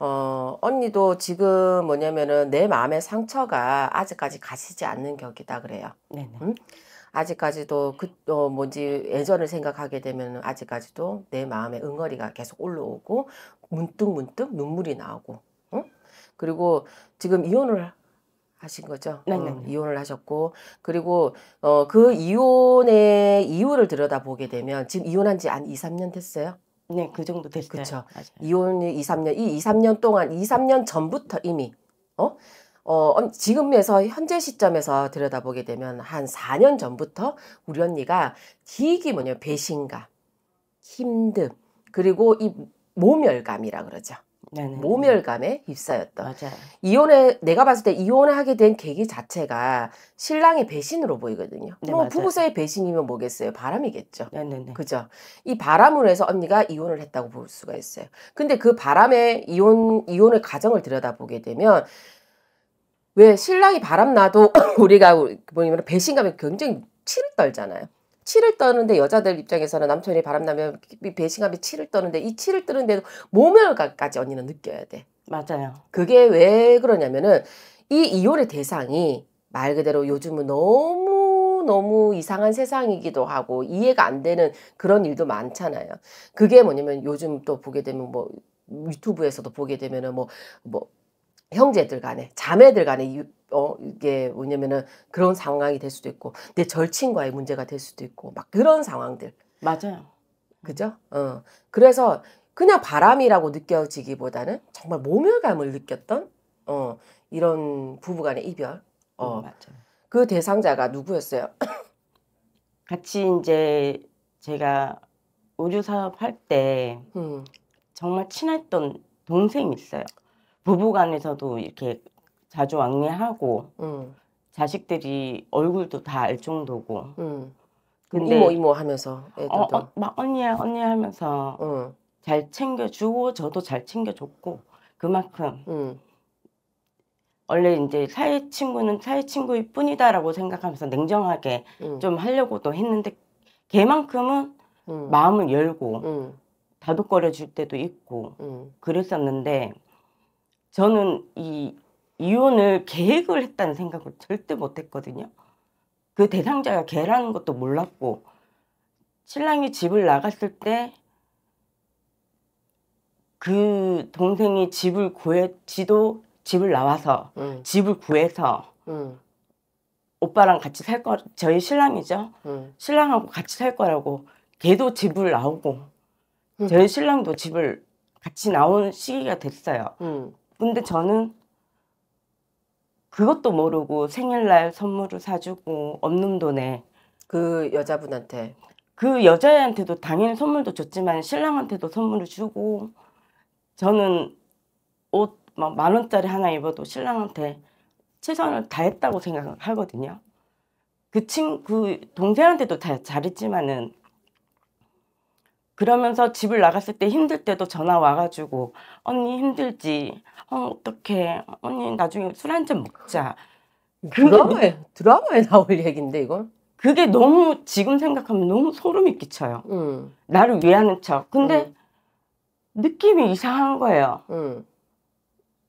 어, 언니도 지금 뭐냐면은 내 마음의 상처가 아직까지 가시지 않는 격이다 그래요. 네 응? 아직까지도 그, 어, 뭔지 예전을 생각하게 되면 아직까지도 내마음의 응어리가 계속 올라오고 문득문득 문득 눈물이 나오고 응? 그리고 지금 이혼을 하신 거죠. 네, 네, 네. 이혼을 하셨고 그리고 어, 그 이혼의 이유를 들여다보게 되면 지금 이혼한 지 한 2, 3년 됐어요. 네, 그 정도 됐어 그렇죠. 이혼이 2, 3년, 이 2, 3년 동안 2, 3년 전부터 이미 어? 어, 지금에서 현재 시점에서 들여다보게 되면 한 4년 전부터 우리 언니가 기익이 뭐냐면 배신감, 힘듦, 그리고 이 모멸감이라 그러죠. 네네. 모멸감에 휩싸였던. 맞아요. 이혼에 내가 봤을 때 이혼을 하게 된 계기 자체가 신랑의 배신으로 보이거든요. 네, 뭐 부부사의 배신이면 뭐겠어요? 바람이겠죠. 네네네. 그죠? 이 바람으로 해서 언니가 이혼을 했다고 볼 수가 있어요. 근데 그 바람에 이혼 이혼의 과정을 들여다보게 되면 왜 신랑이 바람 나도 우리가 보면 배신감에 굉장히 치를 떨잖아요. 치를 떠는데 여자들 입장에서는 남편이 바람나면 배신감이 치를 떠는데 이 치를 뜨는데도 모멸감까지 언니는 느껴야 돼. 맞아요. 그게 왜 그러냐면은 이 이혼의 대상이 말 그대로 요즘은 너무 너무 이상한 세상이기도 하고 이해가 안 되는 그런 일도 많잖아요. 그게 뭐냐면 요즘 또 보게 되면 뭐 유튜브에서도 보게 되면은 뭐뭐 뭐 형제들 간에 자매들 간에 어, 이게 뭐냐면은 그런 상황이 될 수도 있고 내 절친과의 문제가 될 수도 있고 막 그런 상황들. 맞아요. 그죠? 어. 그래서 그냥 바람이라고 느껴지기보다는 정말 모멸감을 느꼈던 어, 이런 부부간의 이별. 어. 음, 맞아요. 그 대상자가 누구였어요? 같이 이제 제가 의류 사업 할때 음. 정말 친했던 동생이 있어요. 부부간에서도 이렇게 자주 왕래하고 음. 자식들이 얼굴도 다 알 정도고. 음. 근데 이모 이모 하면서 어, 어, 막 언니야 언니 야 하면서 음. 잘 챙겨주고 저도 잘 챙겨줬고 그만큼 음. 원래 이제 사회 친구는 사회 친구일 뿐이다라고 생각하면서 냉정하게 좀 하려고도 했는데 걔만큼은 마음을 열고 다독거려 줄 때도 있고 그랬었는데 저는 이 이혼을 계획을 했다는 생각을 절대 못 했거든요. 그 대상자가 걔라는 것도 몰랐고 신랑이 집을 나갔을 때 그 동생이 집을 구했지도 집을 나와서 음. 집을 구해서 음. 오빠랑 같이 살 거, 저희 신랑이죠. 음. 신랑하고 같이 살 거라고 걔도 집을 나오고 저희 신랑도 집을 같이 나온 시기가 됐어요. 근데 저는 그것도 모르고 생일날 선물을 사주고 없는 돈에 그 여자분한테 그 여자애한테도 당연히 선물도 줬지만 신랑한테도 선물을 주고 저는 옷 막 만 원짜리 하나 입어도 신랑한테 최선을 다했다고 생각하거든요. 그 친, 그 동생한테도 다 잘했지만은 그러면서 집을 나갔을 때 힘들 때도 전화 와가지고 언니 힘들지 어 어떡해 언니 나중에 술 한 잔 먹자 드라마에 드라마에 나올 얘긴데 이건 그게 너무 지금 생각하면 너무 소름이 끼쳐요 음. 나를 위하는 척 근데 음. 느낌이 이상한 거예요 음.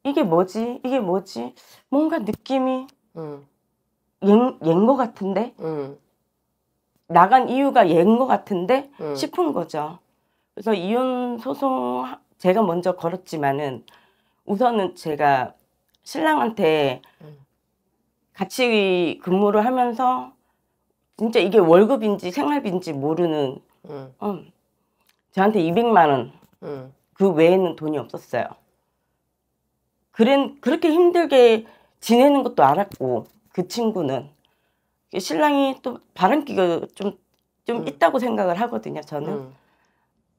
이게 뭐지 이게 뭐지 뭔가 느낌이 음. 옛, 옛거 같은데 음. 나간 이유가 얘인 것 같은데 음. 싶은 거죠. 그래서 이혼 소송 제가 먼저 걸었지만은 우선은 제가 신랑한테 음. 같이 근무를 하면서 진짜 이게 월급인지 생활비인지 모르는 음. 어, 저한테 200만 원. 음. 그 외에는 돈이 없었어요. 그랜 그렇게 힘들게 지내는 것도 알았고 그 친구는 신랑이 또 바람기가 좀, 좀 음. 있다고 생각을 하거든요, 저는. 음.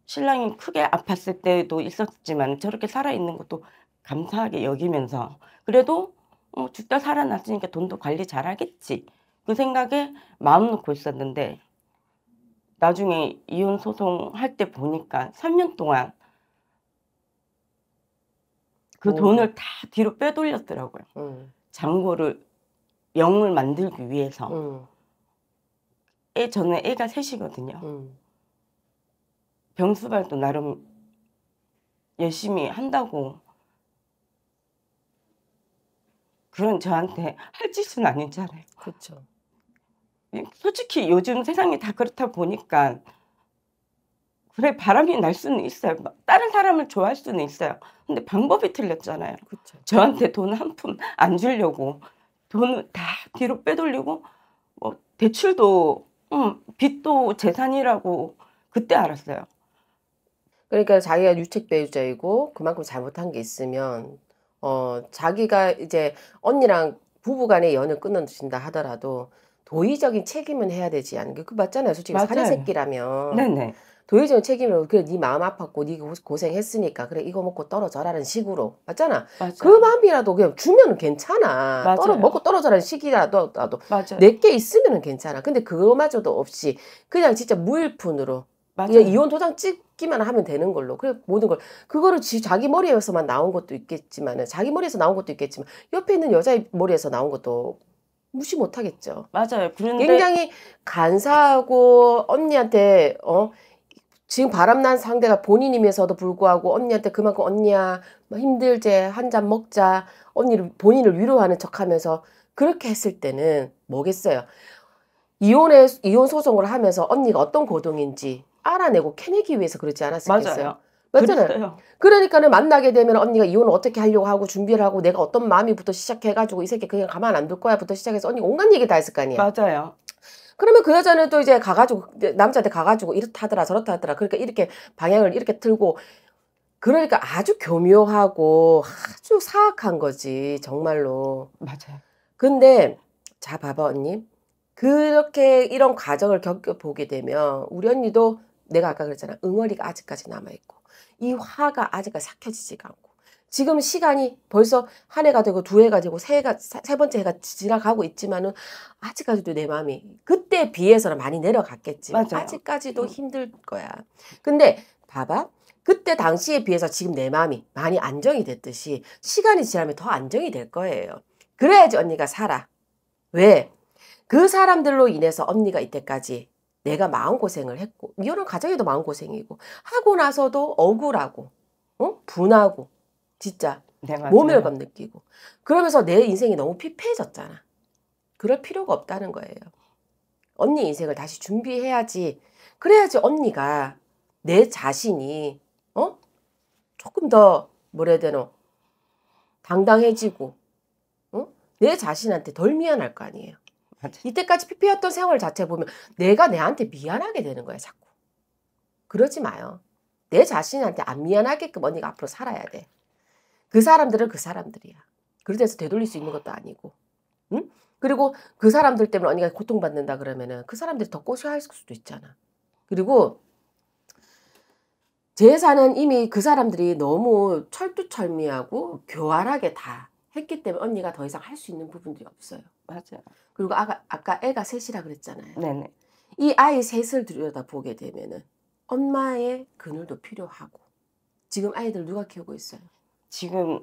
신랑이 크게 아팠을 때도 있었지만 저렇게 살아있는 것도 감사하게 여기면서 그래도 어, 죽다 살아났으니까 돈도 관리 잘하겠지. 그 생각에 마음 놓고 있었는데 나중에 이혼 소송 할 때 보니까 3년 동안 그 오. 돈을 다 뒤로 빼돌렸더라고요. 음. 잔고를 영을 만들기 위해서 음. 애 저는 애가 셋이거든요. 음. 병수발도 나름 열심히 한다고 그런 저한테 할 짓은 아니잖아요. 그렇죠. 솔직히 요즘 세상이 다 그렇다 보니까 그래 바람이 날 수는 있어요. 다른 사람을 좋아할 수는 있어요. 근데 방법이 틀렸잖아요. 그쵸. 저한테 돈 한 푼 안 주려고 돈다 뒤로 빼돌리고 뭐 대출도 음, 빚도 재산이라고 그때 알았어요. 그러니까 자기가 유책 배우자이고 그만큼 잘못한 게 있으면 어 자기가 이제 언니랑 부부간의 연을 끊어놓다 하더라도 도의적인 책임은 해야 되지 않게그 맞잖아요. 솔직히 살인 새끼라면. 네네. 도의적 책임을 그래 네 마음 아팠고 네 고생했으니까 그래 이거 먹고 떨어져라는 식으로 맞잖아. 맞아그 마음이라도 그냥 주면 괜찮아. 맞아요. 떨어 먹고 떨어져라는 식이라도 나도 내게 있으면 괜찮아. 근데 그거마저도 없이 그냥 진짜 무일푼으로 그냥 이혼 도장 찍기만 하면 되는 걸로. 그래 모든 걸 그거를 지, 자기 머리에서만 나온 것도 있겠지만은 자기 머리에서 나온 것도 있겠지만 옆에 있는 여자의 머리에서 나온 것도 무시 못 하겠죠. 맞아요. 그런데 굉장히 간사하고 언니한테 어 지금 바람난 상대가 본인임에서도 불구하고 언니한테 그만큼 언니야 힘들지 한 잔 먹자 언니를 본인을 위로하는 척하면서 그렇게 했을 때는 뭐겠어요 이혼의 이혼 소송을 하면서 언니가 어떤 고동인지 알아내고 캐내기 위해서 그러지 않았을겠어요 맞잖아요그러니까는 만나게 되면 언니가 이혼을 어떻게 하려고 하고 준비를 하고 내가 어떤 마음이부터 시작해가지고 이 새끼 그냥 가만 안 둘 거야부터 시작해서 언니 온갖 얘기 다 했을 거 아니에요. 맞아요. 그러면 그 여자는 또 이제 가가지고 남자한테 가가지고 이렇다 하더라 저렇다 하더라 그러니까 이렇게 방향을 이렇게 틀고 그러니까 아주 교묘하고 아주 사악한 거지 정말로 맞아요 근데 자 봐봐 언니 그렇게 이런 과정을 겪어보게 되면 우리 언니도 내가 아까 그랬잖아 응어리가 아직까지 남아있고 이 화가 아직까지 삭혀지지가 않고 지금 시간이 벌써 한 해가 되고 두 해가 되고 세 해가 세 번째 해가 지나가고 있지만은 아직까지도 내 마음이 그때 비해서는 많이 내려갔겠지. 맞아요. 아직까지도 힘들 거야. 근데 봐봐. 그때 당시에 비해서 지금 내 마음이 많이 안정이 됐듯이 시간이 지나면 더 안정이 될 거예요. 그래야지 언니가 살아. 왜? 그 사람들로 인해서 언니가 이때까지 내가 마음고생을 했고 이혼은 가정에도 마음고생이고 하고 나서도 억울하고 어? 분하고 진짜 네, 모멸감 느끼고 그러면서 내 인생이 너무 피폐해졌잖아. 그럴 필요가 없다는 거예요. 언니 인생을 다시 준비해야지. 그래야지 언니가 내 자신이 어 조금 더 뭐라 해야 되노 당당해지고 어? 내 자신한테 덜 미안할 거 아니에요. 이때까지 피폐했던 생활 자체 보면 내가 내한테 미안하게 되는 거야 자꾸. 그러지 마요. 내 자신한테 안 미안하게끔 언니가 앞으로 살아야 돼. 그 사람들은 그 사람들이야. 그래서 되돌릴 수 있는 것도 아니고. 응? 그리고 그 사람들 때문에 언니가 고통받는다 그러면은 그 사람들이 더 꼬셔할 수도 있잖아. 그리고 제사는 이미 그 사람들이 너무 철두철미하고 교활하게 다 했기 때문에 언니가 더 이상 할 수 있는 부분들이 없어요. 맞아요. 그리고 아까, 아까 애가 셋이라 그랬잖아요. 네네. 이 아이 셋을 들여다 보게 되면은 엄마의 그늘도 필요하고 지금 아이들 누가 키우고 있어요? 지금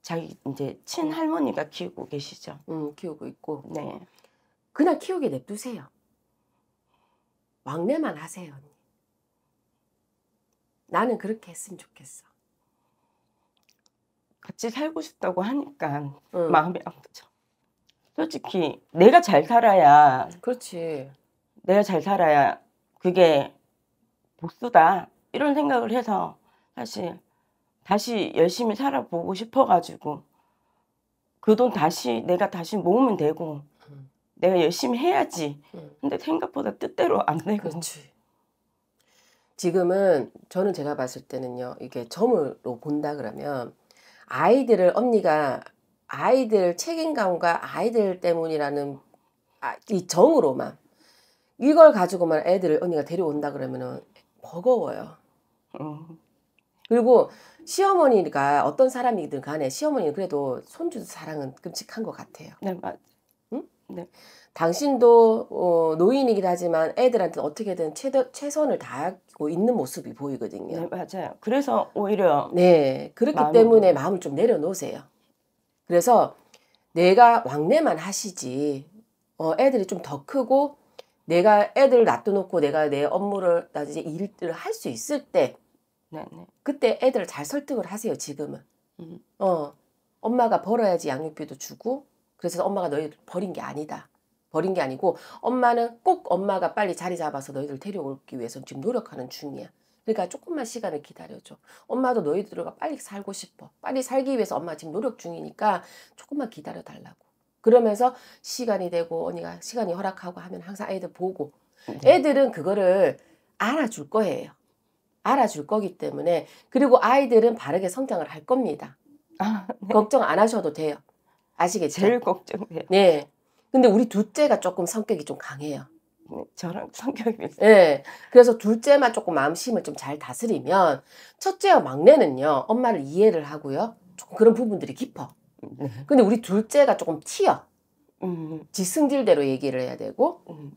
자기 이제 친할머니가 네. 키우고 계시죠. 음, 키우고 있고. 네. 그냥 키우게 냅두세요. 왕래만 하세요, 나는 그렇게 했으면 좋겠어. 같이 살고 싶다고 하니까 음. 마음이 아프죠. 솔직히 내가 잘 살아야 그렇지. 내가 잘 살아야 그게 복수다 이런 생각을 해서 사실 다시 열심히 살아보고 싶어가지고 그 돈 다시 내가 다시 모으면 되고 음. 내가 열심히 해야지. 음. 근데 생각보다 뜻대로 안 되고. 그치. 지금은 저는 제가 봤을 때는요 이게 점으로 본다 그러면 아이들을 언니가 아이들 책임감과 아이들 때문이라는 아, 이 정으로만 이걸 가지고만 애들을 언니가 데려온다 그러면은 버거워요. 음. 그리고 시어머니가 어떤 사람이든 간에 시어머니는 그래도 손주 사랑은 끔찍한 것 같아요. 네, 맞. 응? 네. 당신도 어, 노인이긴 하지만 애들한테 어떻게든 최대, 최선을 다하고 있는 모습이 보이거든요. 네, 맞아요. 그래서 오히려 네 그렇기 마음이... 때문에 마음을 좀 내려놓으세요. 그래서 내가 왕래만 하시지 어, 애들이 좀 더 크고 내가 애들 놔둬놓고 내가 내 업무를 나중에 일을 할 수 있을 때 네네. 네. 그때 애들 잘 설득을 하세요 지금은. 음. 어 엄마가 벌어야지 양육비도 주고 그래서 엄마가 너희들 버린 게 아니다. 버린 게 아니고 엄마는 꼭 엄마가 빨리 자리 잡아서 너희들 데려오기 위해서 지금 노력하는 중이야. 그러니까 조금만 시간을 기다려줘. 엄마도 너희들과 빨리 살고 싶어. 빨리 살기 위해서 엄마 지금 노력 중이니까 조금만 기다려 달라고. 그러면서 시간이 되고 언니가 시간이 허락하고 하면 항상 애들 보고 네. 애들은 그거를 알아줄 거예요. 알아줄 거기 때문에 그리고 아이들은 바르게 성장을 할 겁니다. 아, 네. 걱정 안 하셔도 돼요. 아시겠죠? 제일 걱정돼요. 네. 근데 우리 둘째가 조금 성격이 좀 강해요. 네, 저랑 성격이 비슷해 네. 그래서 둘째만 조금 마음심을 좀 잘 다스리면 첫째와 막내는요. 엄마를 이해를 하고요. 조금 그런 부분들이 깊어. 네. 근데 우리 둘째가 조금 튀어. 음. 지승질대로 얘기를 해야 되고 음.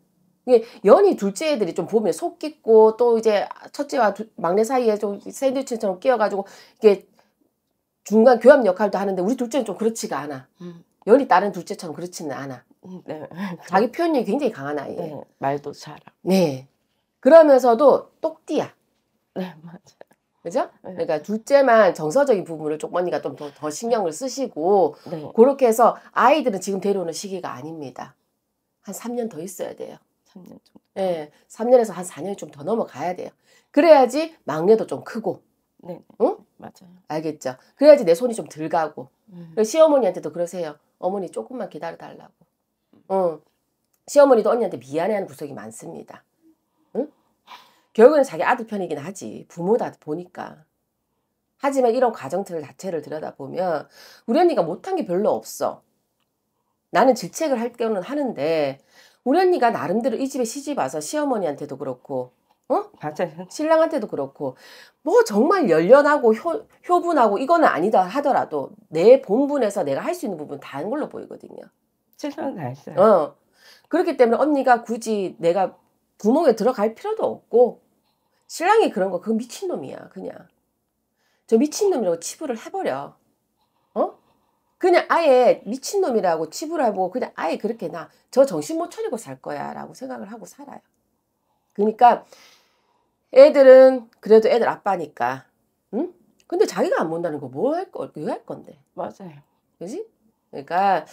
이게 연이 둘째 애들이 좀 보면 속 깊고 또 이제 첫째와 두, 막내 사이에 좀 샌드위치처럼 끼어가지고 이게 중간 교합 역할도 하는데 우리 둘째는 좀 그렇지가 않아. 음. 연이 다른 둘째처럼 그렇지는 않아. 음, 네. 자기 표현력이 굉장히 강한 아이예요. 네, 말도 잘하고. 네. 그러면서도 똑띠야. 네, 맞아요. 그죠? 네. 그러니까 둘째만 정서적인 부분을 쪽머니가 좀더더 신경을 쓰시고 네. 그렇게 해서 아이들은 지금 데려오는 시기가 아닙니다. 한 3년 더 있어야 돼요. 3년 정도. 네, 예, 3년에서 한 4년이 좀 더 넘어가야 돼요. 그래야지 막내도 좀 크고. 네. 응? 맞아요. 알겠죠. 그래야지 내 손이 좀 덜 가고. 음. 시어머니한테도 그러세요. 어머니 조금만 기다려 달라고. 응. 시어머니도 언니한테 미안해하는 구석이 많습니다. 응? 결국에는 자기 아들 편이긴 하지. 부모다 보니까. 하지만 이런 과정들 자체를 들여다보면 우리 언니가 못한 게 별로 없어. 나는 질책을 할 때는 하는데 우리 언니가 나름대로 이 집에 시집 와서 시어머니한테도 그렇고 어? 맞아요. 신랑한테도 그렇고 뭐 정말 열련하고 효, 효분하고 이거는 아니다 하더라도 내 본분에서 내가 할 수 있는 부분 다 한 걸로 보이거든요. 최선을 다했어요. 어. 그렇기 때문에 언니가 굳이 내가 구멍에 들어갈 필요도 없고 신랑이 그런 거 그거 미친놈이야 그냥. 저 미친놈이라고 치부를 해버려. 어? 그냥 아예 미친놈이라고 치부를 하고 그냥 아예 그렇게 나 저 정신 못 차리고 살 거야 라고 생각을 하고 살아요. 그러니까 애들은 그래도 애들 아빠니까 응? 근데 자기가 안 본다는 거 뭐 할 거, 왜할 뭐 건데? 맞아요. 그지? 그러니까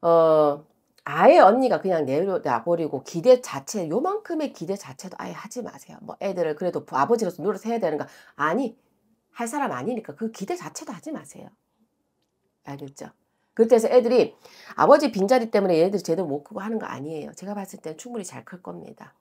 어 아예 언니가 그냥 내려놔버리고 기대 자체 요만큼의 기대 자체도 아예 하지 마세요. 뭐 애들을 그래도 아버지로서 노릇해야 되는가 아니 할 사람 아니니까 그 기대 자체도 하지 마세요. 알겠죠? 그때서 애들이 아버지 빈자리 때문에 얘들이 제대로 못 크고 하는 거 아니에요. 제가 봤을 때 충분히 잘 클 겁니다.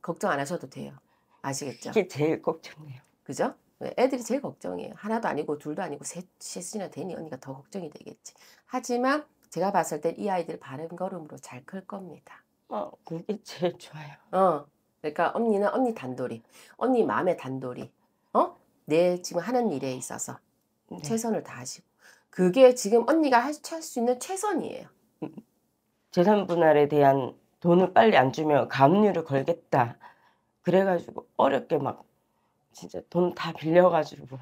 걱정 안 하셔도 돼요. 아시겠죠? 이게 제일 걱정이에요. 그죠? 네, 애들이 제일 걱정이에요. 하나도 아니고 둘도 아니고 셋이나 되니 언니가 더 걱정이 되겠지. 하지만 제가 봤을 때 이 아이들 바른 걸음으로 잘 클 겁니다. 어, 그게 제일 좋아요. 어, 그러니까 언니는 언니 단돌이, 언니 마음의 단돌이, 어? 내 지금 하는 일에 있어서 네. 최선을 다하시고 그게 지금 언니가 할 수 있는 최선이에요. 재산 분할에 대한 돈을 빨리 안 주면 가류를 걸겠다. 그래가지고 어렵게 막 진짜 돈 다 빌려가지고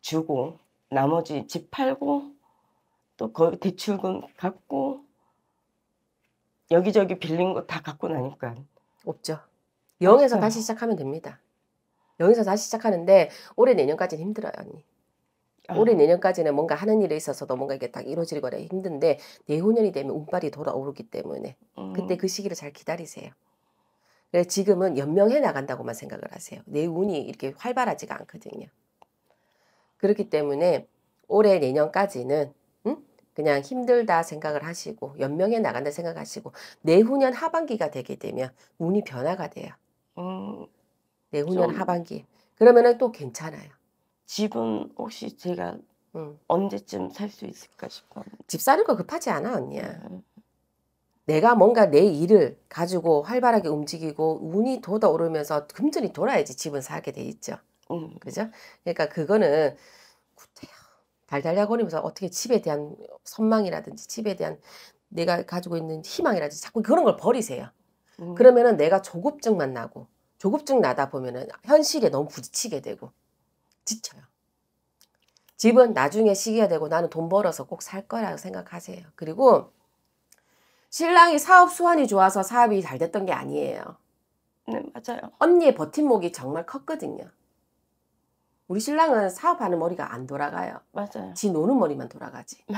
주고 나머지 집 팔고 또거 대출금 갚고 여기저기 빌린 거 다 갚고 나니까 없죠. 영에서 그렇죠. 다시 시작하면 됩니다. 영에서 다시 시작하는데 올해 내년까지는 힘들어요 언니. 아. 올해 내년까지는 뭔가 하는 일에 있어서도 뭔가 이게 딱 이루어질 거라 힘든데 내후년이 되면 운빨이 돌아오기 때문에 음. 그때 그 시기를 잘 기다리세요. 그래서 지금은 연명해 나간다고만 생각을 하세요. 내 운이 이렇게 활발하지가 않거든요. 그렇기 때문에 올해 내년까지는 음? 그냥 힘들다 생각을 하시고 연명해 나간다 생각하시고 내후년 하반기가 되게 되면 운이 변화가 돼요. 음, 내후년 좀... 하반기 그러면또 괜찮아요. 집은 혹시 제가 응. 언제쯤 살 수 있을까 싶어. 집 사는 거 급하지 않아 언니야. 네. 내가 뭔가 내 일을 가지고 활발하게 움직이고 운이 돋아오르면서 금전이 돌아야지 집은 사게 돼 있죠. 응. 음. 그죠? 그러니까 그거는 구태여 달달야 거리면서 어떻게 집에 대한 선망이라든지 집에 대한 내가 가지고 있는 희망이라든지 자꾸 그런 걸 버리세요. 음. 그러면은 내가 조급증만 나고 조급증 나다 보면은 현실에 너무 부딪히게 되고 지쳐요. 집은 나중에 시기가 되고 나는 돈 벌어서 꼭 살 거라고 생각하세요. 그리고 신랑이 사업 수완이 좋아서 사업이 잘 됐던 게 아니에요. 네, 맞아요. 언니의 버팀목이 정말 컸거든요. 우리 신랑은 사업하는 머리가 안 돌아가요. 맞아요. 지 노는 머리만 돌아가지. 네.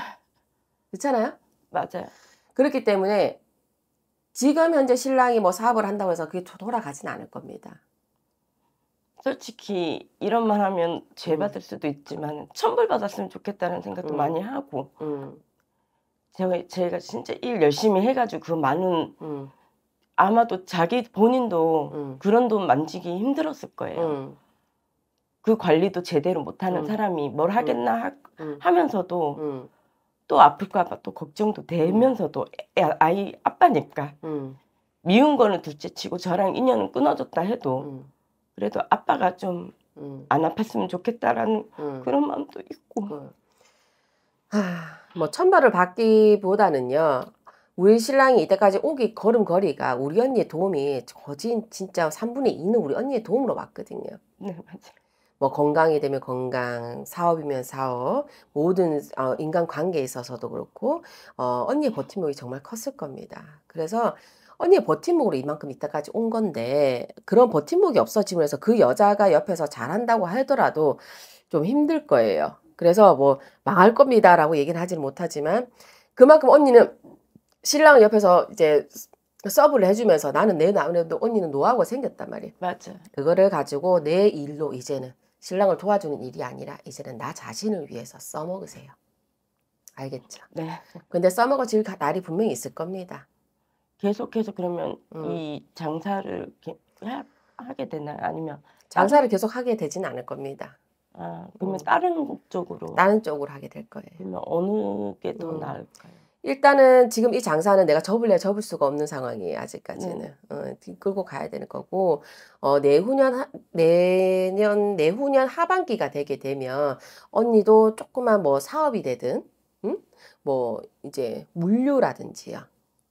그렇잖아요? 맞아요. 그렇기 때문에 지금 현재 신랑이 뭐 사업을 한다고 해서 그게 돌아가진 않을 겁니다. 솔직히 이런 말 하면 죄 음. 받을 수도 있지만 천벌 받았으면 좋겠다는 생각도 음. 많이 하고 음. 제가 제가 진짜 일 열심히 해가지고 그 많은 음. 아마도 자기 본인도 음. 그런 돈 만지기 힘들었을 거예요. 그 관리도 제대로 못하는 사람이 뭘 하겠나 하, 면서도또 아플까봐 또 걱정도 되면서도 애, 아이 아빠니까 미운 거는 둘째치고 저랑 인연은 끊어졌다 해도. 그래도 아빠가 좀안 음. 아팠으면 좋겠다라는 음. 그런 마음도 있고. 음. 하, 뭐 천벌을 받기보다는요. 우리 신랑이 이때까지 오기 걸음걸이가 우리 언니의 도움이 거진 진짜 3분의 2는 우리 언니의 도움으로 왔거든요. 네, 맞아요. 뭐 건강이 되면 건강, 사업이면 사업, 모든 어, 인간 관계에 있어서도 그렇고 어, 언니의 버팀목이 정말 컸을 겁니다. 그래서 언니의 버팀목으로 이만큼 이때까지 온 건데 그런 버팀목이 없어지면서 그 여자가 옆에서 잘한다고 하더라도 좀 힘들 거예요. 그래서 뭐 망할 겁니다라고 얘기는 하지는 못하지만 그만큼 언니는 신랑 옆에서 이제 서브를 해주면서 나는 내나 남에도 언니는 노하우가 생겼단 말이에요. 맞아. 그거를 가지고 내 일로 이제는 신랑을 도와주는 일이 아니라 이제는 나 자신을 위해서 써먹으세요. 알겠죠? 네. 근데 써먹어질 날이 분명히 있을 겁니다. 계속해서 그러면 음. 이 장사를 하, 게 되나요? 아니면 장사를 계속 하게 되진 않을 겁니다. 아, 그러면 음. 다른 쪽으로 다른 쪽으로 하게 될 거예요. 그러면 어느 게더 음. 나을까요? 일단은 지금 이 장사는 내가 접을래 접을 수가 없는 상황이에요 아직까지는 네. 어, 끌고 가야 되는 거고 어, 내후년 하, 내년 내후년 하반기가 되게 되면 언니도 조그만 뭐 사업이 되든 응? 음? 뭐 이제 물류라든지요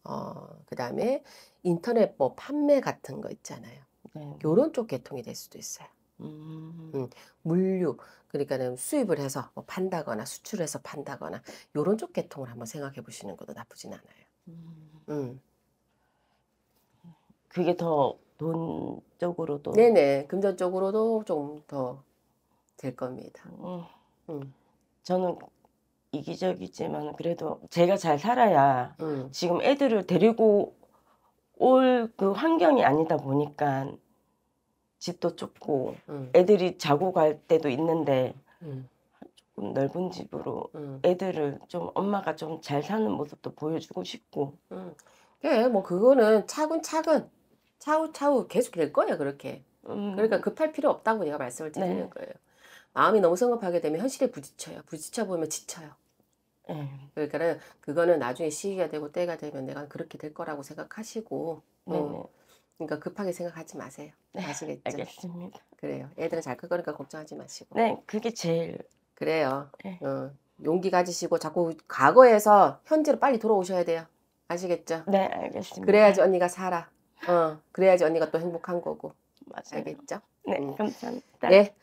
어, 그 다음에 인터넷 뭐 판매 같은 거 있잖아요. 네. 요런 쪽 계통이 될 수도 있어요. 음. 음, 물류 그러니까는 수입을 해서 뭐 판다거나 수출해서 판다거나 요런 쪽 계통을 한번 생각해 보시는 것도 나쁘진 않아요. 음. 음. 그게 더 돈적으로도 네네 금전적으로도 좀 더 될 겁니다. 음. 음. 저는 이기적이지만 그래도 제가 잘 살아야 음. 지금 애들을 데리고 올 그 환경이 아니다 보니까 집도 좁고 음. 애들이 자고 갈 때도 있는데 음. 조금 넓은 집으로 애들을 좀 엄마가 좀 잘 사는 모습도 보여주고 싶고 음. 그뭐 예, 그거는 차근차근 차후차후 계속 될 거예요 그렇게 음. 그러니까 급할 필요 없다고 내가 말씀을 드리는 네. 거예요 마음이 너무 성급하게 되면 현실에 부딪혀요. 부딪혀 보면 지쳐요. 음. 그러니까 그거는 나중에 시기가 되고 때가 되면 내가 그렇게 될 거라고 생각하시고 네. 음. 그러니까 급하게 생각하지 마세요. 네, 아시겠죠? 알겠습니다. 그래요. 애들은 잘클니까 걱정하지 마시고. 네, 그게 제일 그래요. 네. 어, 용기 가지시고 자꾸 과거에서 현재로 빨리 돌아오셔야 돼요. 아시겠죠? 네, 알겠습니다. 그래야지 언니가 살아. 어, 그래야지 언니가 또 행복한 거고. 맞아요. 알겠죠? 네, 음. 감사합니다. 네.